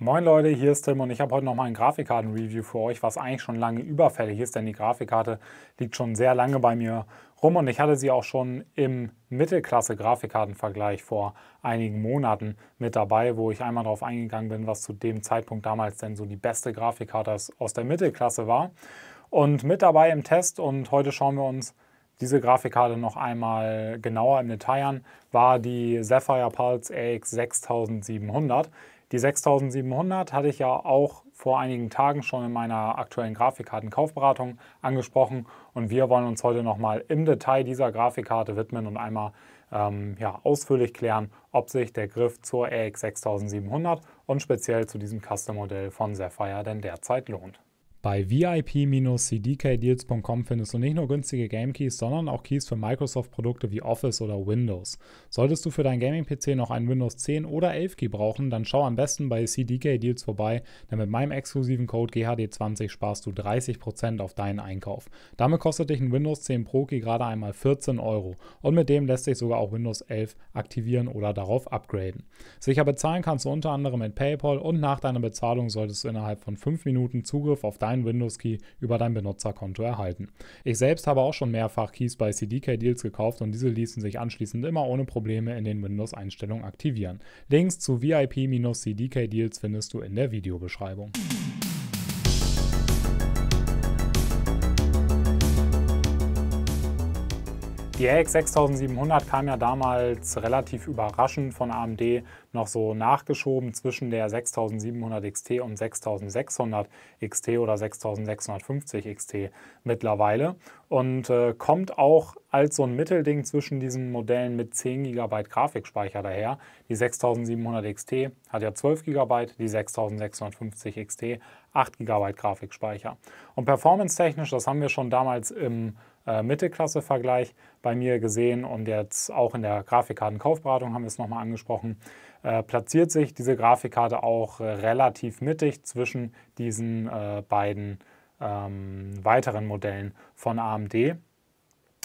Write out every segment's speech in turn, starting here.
Moin Leute, hier ist Tim und ich habe heute nochmal ein Grafikkarten-Review für euch, was eigentlich schon lange überfällig ist, denn die Grafikkarte liegt schon sehr lange bei mir rum und ich hatte sie auch schon im Mittelklasse-Grafikkartenvergleich vor einigen Monaten mit dabei, wo ich einmal darauf eingegangen bin, was zu dem Zeitpunkt damals denn so die beste Grafikkarte aus der Mittelklasse war. Und mit dabei im Test und heute schauen wir uns diese Grafikkarte noch einmal genauer im Detail an, war die Sapphire Pulse AX 6700. Die 6700 hatte ich ja auch vor einigen Tagen schon in meiner aktuellen Grafikkartenkaufberatung angesprochen und wir wollen uns heute nochmal im Detail dieser Grafikkarte widmen und einmal ähm, ja, ausführlich klären, ob sich der Griff zur AX 6700 und speziell zu diesem Custom-Modell von Sapphire denn derzeit lohnt. Bei VIP-cdkdeals.com findest du nicht nur günstige Game Keys, sondern auch Keys für Microsoft-Produkte wie Office oder Windows. Solltest du für dein Gaming-PC noch einen Windows 10 oder 11 Key brauchen, dann schau am besten bei CDK Deals vorbei, denn mit meinem exklusiven Code GHD20 sparst du 30% auf deinen Einkauf. Damit kostet dich ein Windows 10 Pro Key gerade einmal 14 Euro und mit dem lässt sich sogar auch Windows 11 aktivieren oder darauf upgraden. Sicher bezahlen kannst du unter anderem mit PayPal und nach deiner Bezahlung solltest du innerhalb von 5 Minuten Zugriff auf dein deinen Windows-Key über dein Benutzerkonto erhalten. Ich selbst habe auch schon mehrfach Keys bei CDK-Deals gekauft und diese ließen sich anschließend immer ohne Probleme in den Windows-Einstellungen aktivieren. Links zu VIP-CDK-Deals findest du in der Videobeschreibung. Die ax 6700 kam ja damals relativ überraschend von AMD noch so nachgeschoben zwischen der 6700 XT und 6600 XT oder 6650 XT mittlerweile und äh, kommt auch als so ein Mittelding zwischen diesen Modellen mit 10 GB Grafikspeicher daher. Die 6700 XT hat ja 12 GB, die 6650 XT 8 GB Grafikspeicher. Und performance-technisch, das haben wir schon damals im äh, Mittelklasse-Vergleich bei mir gesehen und jetzt auch in der Grafikkartenkaufberatung haben wir es nochmal angesprochen, äh, platziert sich diese Grafikkarte auch äh, relativ mittig zwischen diesen beiden ähm, weiteren Modellen von AMD.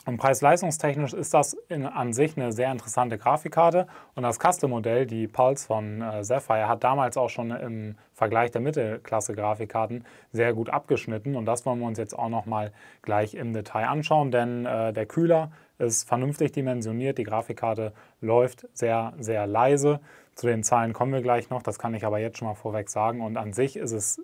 Und preis-leistungstechnisch ist das in, an sich eine sehr interessante Grafikkarte. Und das Custom-Modell, die Pulse von äh, Sapphire, hat damals auch schon im Vergleich der Mittelklasse-Grafikkarten sehr gut abgeschnitten. Und das wollen wir uns jetzt auch nochmal gleich im Detail anschauen, denn äh, der Kühler ist vernünftig dimensioniert. Die Grafikkarte läuft sehr, sehr leise. Zu den Zahlen kommen wir gleich noch, das kann ich aber jetzt schon mal vorweg sagen. Und an sich ist es,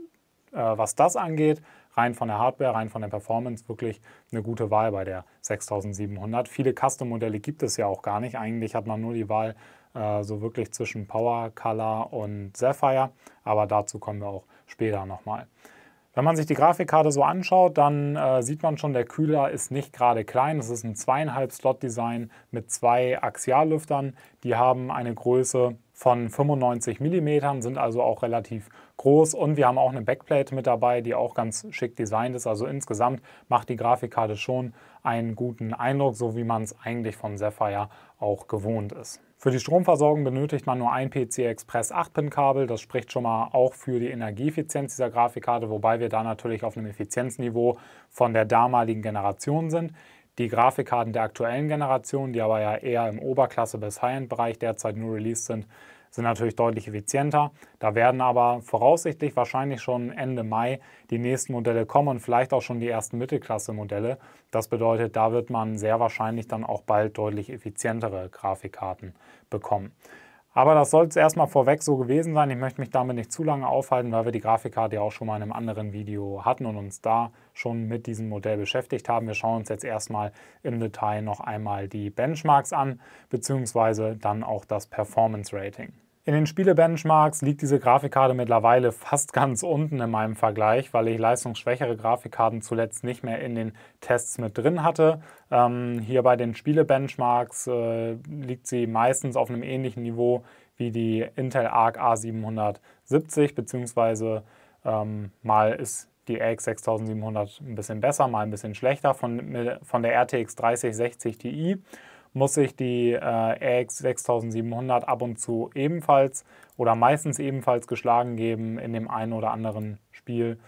äh, was das angeht, rein von der Hardware, rein von der Performance wirklich eine gute Wahl bei der 6700. Viele Custom-Modelle gibt es ja auch gar nicht. Eigentlich hat man nur die Wahl äh, so wirklich zwischen Power, Color und Sapphire, aber dazu kommen wir auch später nochmal. Wenn man sich die Grafikkarte so anschaut, dann äh, sieht man schon, der Kühler ist nicht gerade klein. Es ist ein zweieinhalb Slot-Design mit zwei Axiallüftern. Die haben eine Größe von 95 mm, sind also auch relativ groß und wir haben auch eine Backplate mit dabei, die auch ganz schick designt ist. Also insgesamt macht die Grafikkarte schon einen guten Eindruck, so wie man es eigentlich von Sapphire auch gewohnt ist. Für die Stromversorgung benötigt man nur ein PC Express 8-Pin-Kabel. Das spricht schon mal auch für die Energieeffizienz dieser Grafikkarte, wobei wir da natürlich auf einem Effizienzniveau von der damaligen Generation sind. Die Grafikkarten der aktuellen Generation, die aber ja eher im Oberklasse- bis High-End-Bereich derzeit nur released sind, sind natürlich deutlich effizienter. Da werden aber voraussichtlich wahrscheinlich schon Ende Mai die nächsten Modelle kommen und vielleicht auch schon die ersten Mittelklasse-Modelle. Das bedeutet, da wird man sehr wahrscheinlich dann auch bald deutlich effizientere Grafikkarten bekommen. Aber das soll es erstmal vorweg so gewesen sein. Ich möchte mich damit nicht zu lange aufhalten, weil wir die Grafikkarte ja auch schon mal in einem anderen Video hatten und uns da schon mit diesem Modell beschäftigt haben. Wir schauen uns jetzt erstmal im Detail noch einmal die Benchmarks an, beziehungsweise dann auch das Performance Rating. In den Spielebenchmarks liegt diese Grafikkarte mittlerweile fast ganz unten in meinem Vergleich, weil ich leistungsschwächere Grafikkarten zuletzt nicht mehr in den Tests mit drin hatte. Ähm, hier bei den Spielebenchmarks äh, liegt sie meistens auf einem ähnlichen Niveau wie die Intel Arc A770, beziehungsweise ähm, mal ist die RX 6700 ein bisschen besser, mal ein bisschen schlechter von, von der RTX 3060 Ti muss ich die äh, RX 6700 ab und zu ebenfalls oder meistens ebenfalls geschlagen geben in dem einen oder anderen Spiel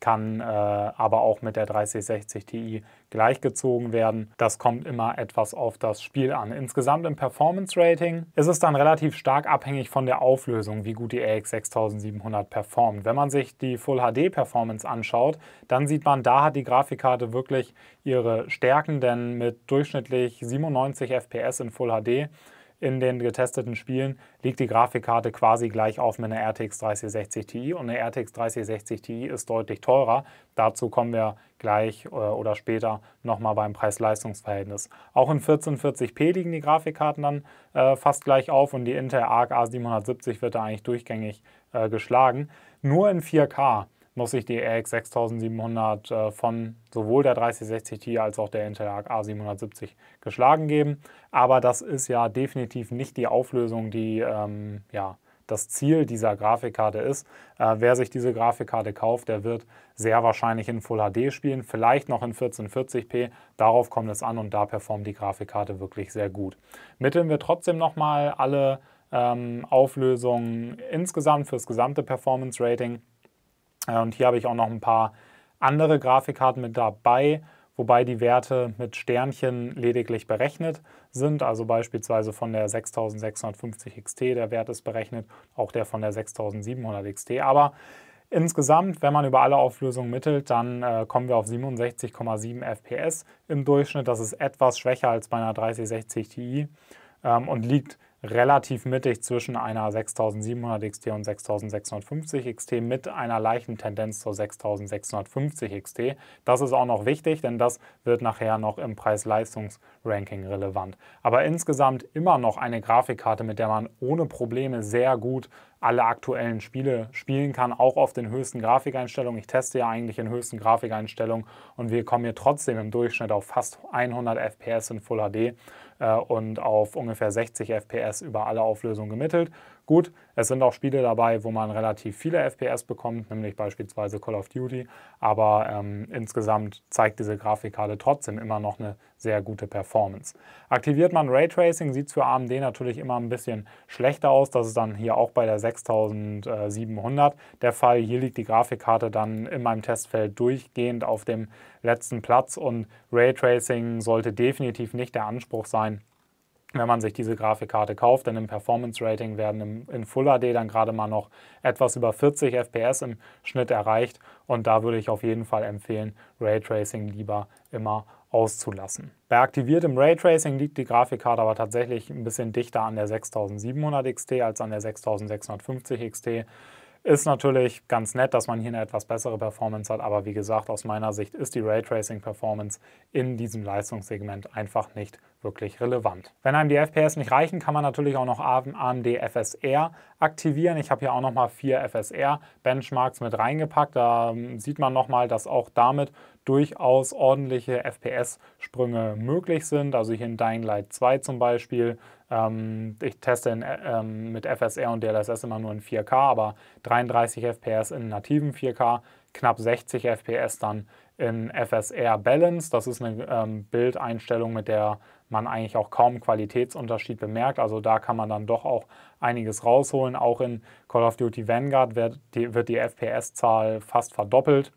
kann äh, aber auch mit der 3060 Ti gleichgezogen werden. Das kommt immer etwas auf das Spiel an. Insgesamt im Performance Rating ist es dann relativ stark abhängig von der Auflösung, wie gut die RX 6700 performt. Wenn man sich die Full HD Performance anschaut, dann sieht man, da hat die Grafikkarte wirklich ihre Stärken, denn mit durchschnittlich 97 FPS in Full HD in den getesteten Spielen liegt die Grafikkarte quasi gleich auf mit einer RTX 3060 Ti und eine RTX 3060 Ti ist deutlich teurer. Dazu kommen wir gleich äh, oder später nochmal beim Preis-Leistungs-Verhältnis. Auch in 1440p liegen die Grafikkarten dann äh, fast gleich auf und die Intel Arc A770 wird da eigentlich durchgängig äh, geschlagen. Nur in 4K muss ich die RX 6700 äh, von sowohl der 3060 Ti als auch der Intel Arc A770 geschlagen geben. Aber das ist ja definitiv nicht die Auflösung, die ähm, ja, das Ziel dieser Grafikkarte ist. Äh, wer sich diese Grafikkarte kauft, der wird sehr wahrscheinlich in Full HD spielen, vielleicht noch in 1440p. Darauf kommt es an und da performt die Grafikkarte wirklich sehr gut. Mitteln wir trotzdem nochmal alle ähm, Auflösungen insgesamt fürs gesamte Performance Rating. Äh, und hier habe ich auch noch ein paar andere Grafikkarten mit dabei, wobei die Werte mit Sternchen lediglich berechnet sind. Also beispielsweise von der 6650 XT, der Wert ist berechnet, auch der von der 6700 XT. Aber Insgesamt, wenn man über alle Auflösungen mittelt, dann äh, kommen wir auf 67,7 FPS im Durchschnitt. Das ist etwas schwächer als bei einer 3060 Ti ähm, und liegt relativ mittig zwischen einer 6700 XT und 6650 XT mit einer leichten Tendenz zur 6650 XT. Das ist auch noch wichtig, denn das wird nachher noch im Preis-Leistungs-Ranking relevant. Aber insgesamt immer noch eine Grafikkarte, mit der man ohne Probleme sehr gut alle aktuellen Spiele spielen kann, auch auf den höchsten Grafikeinstellungen. Ich teste ja eigentlich in höchsten Grafikeinstellungen und wir kommen hier trotzdem im Durchschnitt auf fast 100 FPS in Full HD. Äh, und auf ungefähr 60 FPS über alle Auflösungen gemittelt. Gut, es sind auch Spiele dabei, wo man relativ viele FPS bekommt, nämlich beispielsweise Call of Duty, aber ähm, insgesamt zeigt diese Grafikkarte trotzdem immer noch eine sehr gute Performance. Aktiviert man Raytracing, sieht es für AMD natürlich immer ein bisschen schlechter aus, das ist dann hier auch bei der 6700 der Fall. Hier liegt die Grafikkarte dann in meinem Testfeld durchgehend auf dem letzten Platz und Raytracing sollte definitiv nicht der Anspruch sein, wenn man sich diese Grafikkarte kauft, denn im Performance Rating werden im, in Full HD dann gerade mal noch etwas über 40 FPS im Schnitt erreicht und da würde ich auf jeden Fall empfehlen, Raytracing lieber immer auszulassen. Bei aktiviertem Raytracing liegt die Grafikkarte aber tatsächlich ein bisschen dichter an der 6700 XT als an der 6650 XT. Ist natürlich ganz nett, dass man hier eine etwas bessere Performance hat, aber wie gesagt, aus meiner Sicht ist die Raytracing-Performance in diesem Leistungssegment einfach nicht wirklich relevant. Wenn einem die FPS nicht reichen, kann man natürlich auch noch AMD FSR aktivieren. Ich habe hier auch nochmal vier FSR-Benchmarks mit reingepackt. Da ähm, sieht man nochmal, dass auch damit durchaus ordentliche FPS-Sprünge möglich sind. Also hier in Dying Light 2 zum Beispiel ähm, ich teste in, äh, ähm, mit FSR und DLSS immer nur in 4K, aber 33 FPS in nativen 4K, knapp 60 FPS dann in FSR Balance. Das ist eine ähm, Bildeinstellung, mit der man eigentlich auch kaum Qualitätsunterschied bemerkt. Also da kann man dann doch auch einiges rausholen. Auch in Call of Duty Vanguard wird die, wird die FPS-Zahl fast verdoppelt.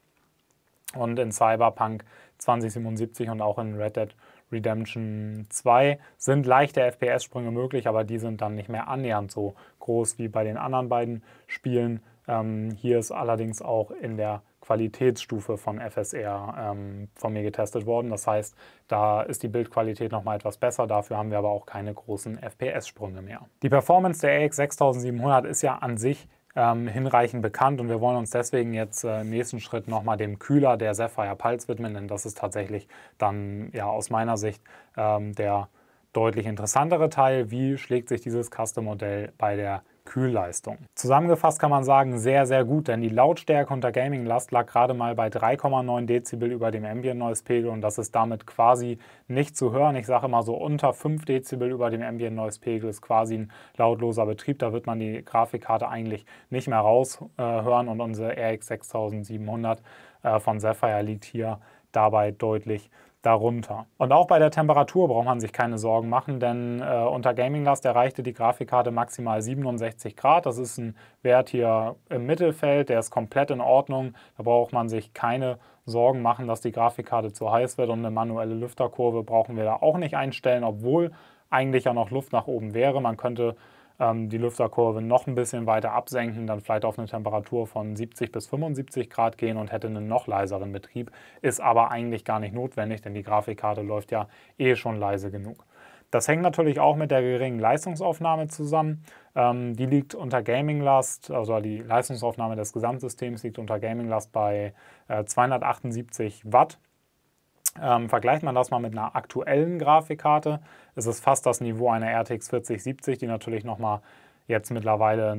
Und in Cyberpunk 2077 und auch in Red Dead Redemption 2 sind leichte FPS-Sprünge möglich, aber die sind dann nicht mehr annähernd so groß wie bei den anderen beiden Spielen. Ähm, hier ist allerdings auch in der Qualitätsstufe von FSR ähm, von mir getestet worden. Das heißt, da ist die Bildqualität nochmal etwas besser. Dafür haben wir aber auch keine großen FPS-Sprünge mehr. Die Performance der AX6700 ist ja an sich ähm, hinreichend bekannt und wir wollen uns deswegen jetzt äh, im nächsten Schritt nochmal dem Kühler der Sapphire Pulse widmen, denn das ist tatsächlich dann ja aus meiner Sicht ähm, der deutlich interessantere Teil. Wie schlägt sich dieses Custom-Modell bei der Kühlleistung. Zusammengefasst kann man sagen, sehr, sehr gut, denn die Lautstärke unter Gaming-Last lag gerade mal bei 3,9 Dezibel über dem Ambient Noise Pegel und das ist damit quasi nicht zu hören. Ich sage immer so, unter 5 Dezibel über dem Ambient Noise Pegel ist quasi ein lautloser Betrieb. Da wird man die Grafikkarte eigentlich nicht mehr raushören äh, und unsere RX 6700 äh, von Sapphire liegt hier dabei deutlich darunter. Und auch bei der Temperatur braucht man sich keine Sorgen machen, denn äh, unter Gaming Last erreichte die Grafikkarte maximal 67 Grad. Das ist ein Wert hier im Mittelfeld, der ist komplett in Ordnung. Da braucht man sich keine Sorgen machen, dass die Grafikkarte zu heiß wird und eine manuelle Lüfterkurve brauchen wir da auch nicht einstellen, obwohl eigentlich ja noch Luft nach oben wäre. Man könnte ähm, die Lüfterkurve noch ein bisschen weiter absenken, dann vielleicht auf eine Temperatur von 70 bis 75 Grad gehen und hätte einen noch leiseren Betrieb. Ist aber eigentlich gar nicht notwendig, denn die Grafikkarte läuft ja eh schon leise genug. Das hängt natürlich auch mit der geringen Leistungsaufnahme zusammen. Ähm, die liegt unter Gaminglast, also die Leistungsaufnahme des Gesamtsystems liegt unter Gaminglast bei äh, 278 Watt. Ähm, vergleicht man das mal mit einer aktuellen Grafikkarte, ist es fast das Niveau einer RTX 4070, die natürlich nochmal jetzt mittlerweile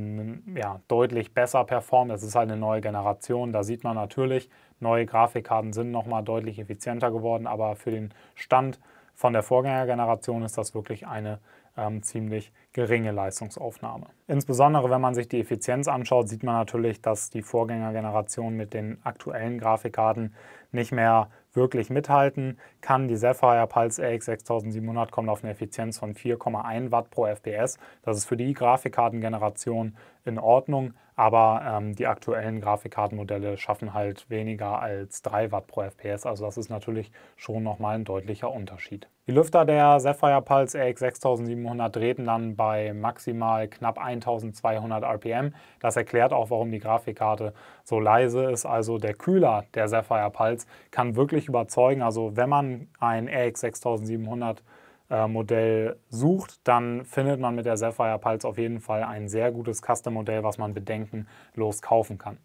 ja, deutlich besser performt. Es ist halt eine neue Generation, da sieht man natürlich, neue Grafikkarten sind nochmal deutlich effizienter geworden, aber für den Stand von der Vorgängergeneration ist das wirklich eine ähm, ziemlich geringe Leistungsaufnahme. Insbesondere wenn man sich die Effizienz anschaut, sieht man natürlich, dass die Vorgängergeneration mit den aktuellen Grafikkarten nicht mehr wirklich mithalten kann. Die Sapphire Pulse ax 6700 kommt auf eine Effizienz von 4,1 Watt pro FPS. Das ist für die Grafikkartengeneration in Ordnung, aber ähm, die aktuellen Grafikkartenmodelle schaffen halt weniger als 3 Watt pro FPS. Also das ist natürlich schon nochmal ein deutlicher Unterschied. Die Lüfter der Sapphire Pulse RX 6700 drehten dann bei maximal knapp 1200 RPM. Das erklärt auch, warum die Grafikkarte so leise ist. Also der Kühler der Sapphire Pulse kann wirklich überzeugen. Also wenn man ein RX 6700 äh, Modell sucht, dann findet man mit der Sapphire Pulse auf jeden Fall ein sehr gutes Custom-Modell, was man bedenkenlos kaufen kann.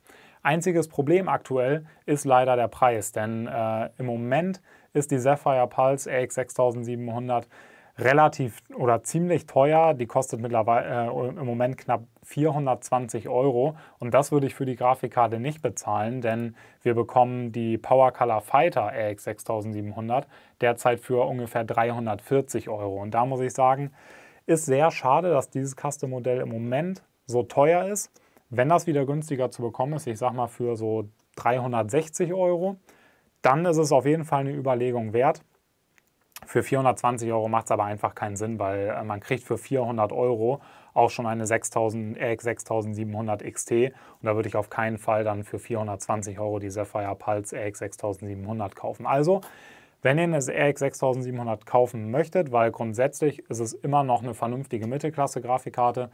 Einziges Problem aktuell ist leider der Preis, denn äh, im Moment ist die Sapphire Pulse ax 6700 relativ oder ziemlich teuer. Die kostet mittlerweile äh, im Moment knapp 420 Euro und das würde ich für die Grafikkarte nicht bezahlen, denn wir bekommen die Power Color Fighter ax 6700 derzeit für ungefähr 340 Euro. Und da muss ich sagen, ist sehr schade, dass dieses Custom-Modell im Moment so teuer ist. Wenn das wieder günstiger zu bekommen ist, ich sag mal für so 360 Euro, dann ist es auf jeden Fall eine Überlegung wert. Für 420 Euro macht es aber einfach keinen Sinn, weil äh, man kriegt für 400 Euro auch schon eine 6000, RX 6700 XT und da würde ich auf keinen Fall dann für 420 Euro die Sapphire Pulse RX 6700 kaufen. Also, wenn ihr eine RX 6700 kaufen möchtet, weil grundsätzlich ist es immer noch eine vernünftige Mittelklasse-Grafikkarte,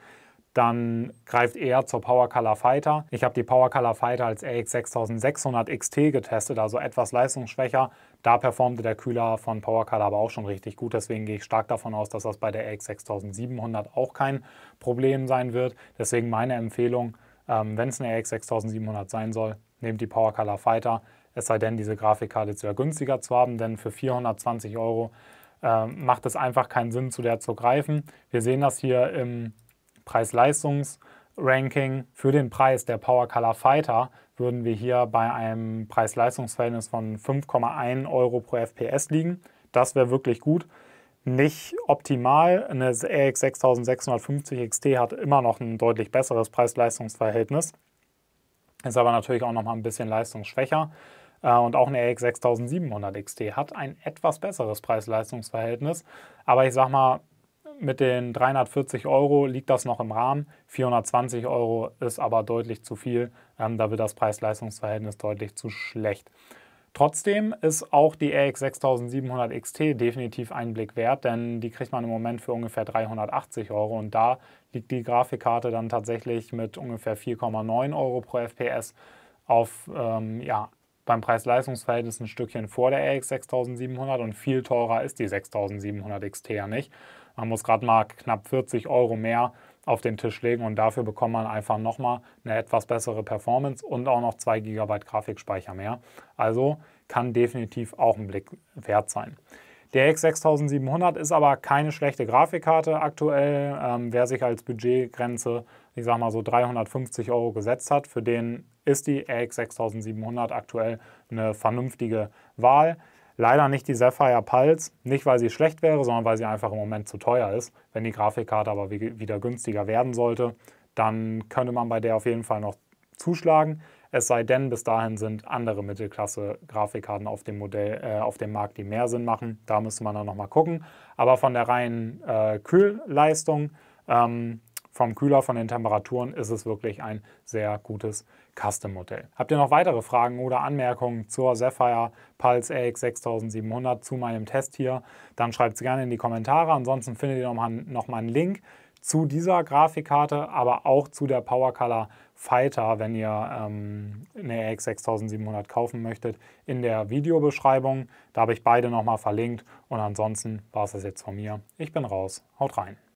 dann greift er zur Power Color Fighter. Ich habe die Power Color Fighter als RX 6600 XT getestet, also etwas leistungsschwächer. Da performte der Kühler von Power Color aber auch schon richtig gut. Deswegen gehe ich stark davon aus, dass das bei der RX 6700 auch kein Problem sein wird. Deswegen meine Empfehlung, ähm, wenn es eine RX 6700 sein soll, nehmt die Power Color Fighter. Es sei denn, diese Grafikkarte ist wieder günstiger zu haben, denn für 420 Euro ähm, macht es einfach keinen Sinn, zu der zu greifen. Wir sehen das hier im Preis-Leistungs-Ranking für den Preis der Power Color Fighter würden wir hier bei einem Preis-Leistungs-Verhältnis von 5,1 Euro pro FPS liegen. Das wäre wirklich gut. Nicht optimal. Eine RX 6650 XT hat immer noch ein deutlich besseres Preis-Leistungs-Verhältnis. Ist aber natürlich auch noch mal ein bisschen leistungsschwächer. Äh, und auch eine RX 6700 XT hat ein etwas besseres Preis-Leistungs-Verhältnis. Aber ich sag mal, mit den 340 Euro liegt das noch im Rahmen. 420 Euro ist aber deutlich zu viel. Ähm, da wird das Preis-Leistungs-Verhältnis deutlich zu schlecht. Trotzdem ist auch die RX 6700 XT definitiv einen Blick wert, denn die kriegt man im Moment für ungefähr 380 Euro und da liegt die Grafikkarte dann tatsächlich mit ungefähr 4,9 Euro pro FPS auf ähm, ja, beim Preis-Leistungs-Verhältnis ein Stückchen vor der RX 6700 und viel teurer ist die 6700 XT ja nicht. Man muss gerade mal knapp 40 Euro mehr auf den Tisch legen und dafür bekommt man einfach nochmal eine etwas bessere Performance und auch noch 2 GB Grafikspeicher mehr. Also kann definitiv auch ein Blick wert sein. Der X6700 ist aber keine schlechte Grafikkarte aktuell. Ähm, wer sich als Budgetgrenze, ich sag mal so 350 Euro gesetzt hat, für den ist die RX6700 aktuell eine vernünftige Wahl. Leider nicht die Sapphire Pulse, nicht weil sie schlecht wäre, sondern weil sie einfach im Moment zu teuer ist. Wenn die Grafikkarte aber wieder günstiger werden sollte, dann könnte man bei der auf jeden Fall noch zuschlagen. Es sei denn, bis dahin sind andere Mittelklasse-Grafikkarten auf dem äh, auf dem Markt, die mehr Sinn machen. Da müsste man dann nochmal gucken. Aber von der reinen äh, Kühlleistung ähm, vom Kühler, von den Temperaturen ist es wirklich ein sehr gutes Custom-Modell. Habt ihr noch weitere Fragen oder Anmerkungen zur Sapphire Pulse AX 6700 zu meinem Test hier, dann schreibt es gerne in die Kommentare. Ansonsten findet ihr nochmal noch mal einen Link zu dieser Grafikkarte, aber auch zu der Power Color Fighter, wenn ihr ähm, eine AX 6700 kaufen möchtet, in der Videobeschreibung. Da habe ich beide nochmal verlinkt und ansonsten war es das jetzt von mir. Ich bin raus, haut rein.